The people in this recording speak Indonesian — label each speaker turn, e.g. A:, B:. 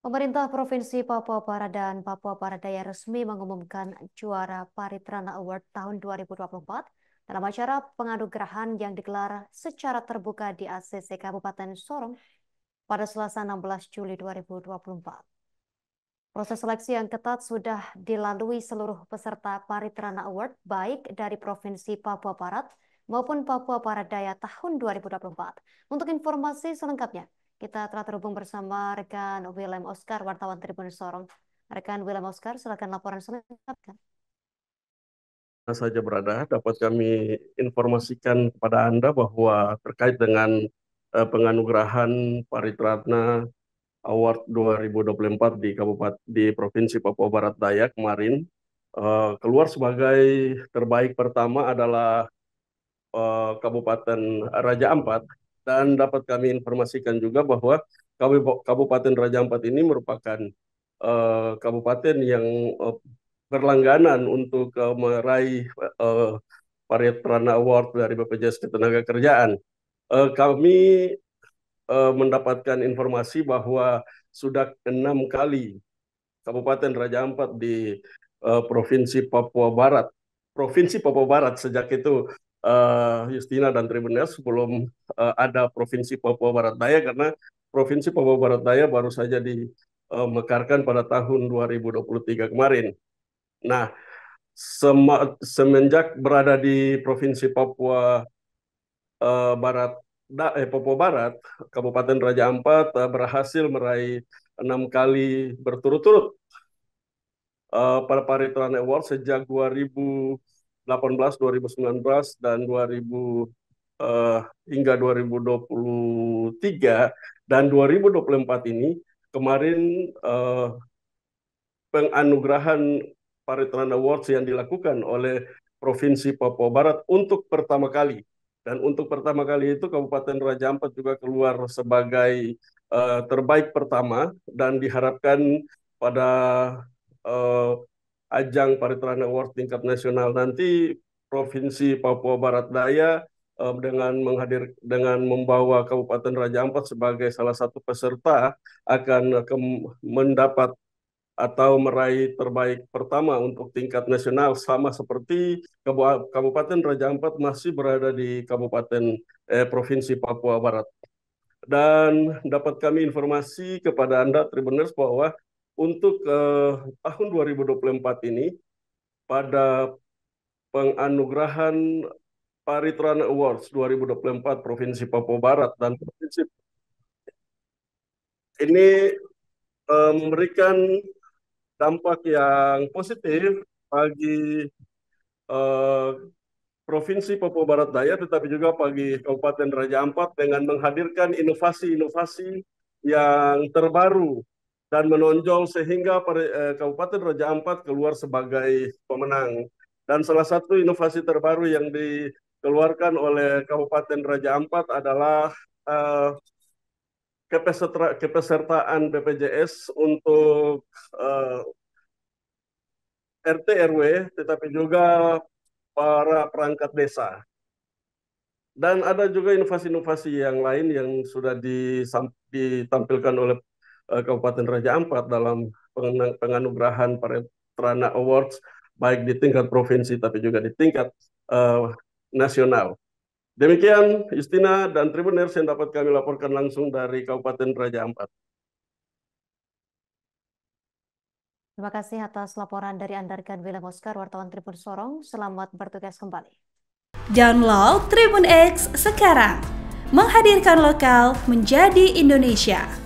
A: Pemerintah Provinsi Papua Barat dan Papua Barat Daya resmi mengumumkan juara Paritrana Award tahun 2024 dalam acara pengadu yang digelar secara terbuka di ACC Kabupaten Sorong pada Selasa 16 Juli 2024. Proses seleksi yang ketat sudah dilalui seluruh peserta Paritrana Award baik dari Provinsi Papua Barat maupun Papua Barat Daya tahun 2024. Untuk informasi selengkapnya, kita telah terhubung bersama rekan William Oscar, wartawan Tribun Sorong. Rekan William Oscar, silakan laporan selengkapnya.
B: Saja berada, dapat kami informasikan kepada Anda bahwa terkait dengan eh, penganugerahan Paritratna Award 2024 di Kabupaten di Provinsi Papua Barat Daya kemarin eh, keluar sebagai terbaik pertama adalah eh, Kabupaten Raja Ampat dan dapat kami informasikan juga bahwa Kabupaten Raja Ampat ini merupakan uh, kabupaten yang uh, berlangganan untuk uh, meraih uh, Variet Prana Award dari BPJS Ketenagakerjaan. Uh, kami uh, mendapatkan informasi bahwa sudah enam kali Kabupaten Raja Ampat di uh, Provinsi Papua Barat. Provinsi Papua Barat sejak itu uh, Justina dan Tribunnya sebelum uh, ada Provinsi Papua Barat Daya karena Provinsi Papua Barat Daya baru saja dimekarkan eh, pada tahun 2023 kemarin. Nah, semenjak berada di Provinsi Papua uh, Barat da, eh, Papua Barat, Kabupaten Raja Ampat uh, berhasil meraih enam kali berturut-turut uh, pada Paritran Award sejak 2000 2018, 2019 dan 2000 uh, eh, hingga 2023 dan 2024 ini kemarin uh, penganugerahan Paritran Awards yang dilakukan oleh Provinsi Papua Barat untuk pertama kali dan untuk pertama kali itu Kabupaten Raja Ampat juga keluar sebagai uh, terbaik pertama dan diharapkan pada uh, ajang Paritrana Award tingkat nasional nanti Provinsi Papua Barat Daya uh, dengan menghadir dengan membawa Kabupaten Raja Ampat sebagai salah satu peserta akan ke, mendapat atau meraih terbaik pertama untuk tingkat nasional sama seperti Kabupaten Raja Ampat masih berada di Kabupaten eh, Provinsi Papua Barat. Dan dapat kami informasi kepada Anda Tribuners bahwa untuk eh, tahun 2024 ini pada penganugerahan Paritran Awards 2024 Provinsi Papua Barat dan Provinsi ini eh, memberikan dampak yang positif bagi eh, Provinsi Papua Barat Daya, tetapi juga bagi Kabupaten Raja Ampat dengan menghadirkan inovasi-inovasi yang terbaru dan menonjol sehingga eh, Kabupaten Raja Ampat keluar sebagai pemenang. Dan salah satu inovasi terbaru yang dikeluarkan oleh Kabupaten Raja Ampat adalah uh, kepesertaan BPJS untuk uh, eh, RT RW, tetapi juga para perangkat desa. Dan ada juga inovasi-inovasi yang lain yang sudah ditampilkan oleh Eh, Kabupaten Raja Ampat dalam penganugerahan Paretrana Awards baik di tingkat provinsi tapi juga di tingkat uh, nasional. Demikian Istina dan Tribuners yang dapat kami laporkan langsung dari Kabupaten Raja Ampat.
A: Terima kasih atas laporan dari Andarkan William Oscar, wartawan Tribun Sorong. Selamat bertugas kembali. Download Tribun X sekarang. Menghadirkan lokal menjadi Indonesia.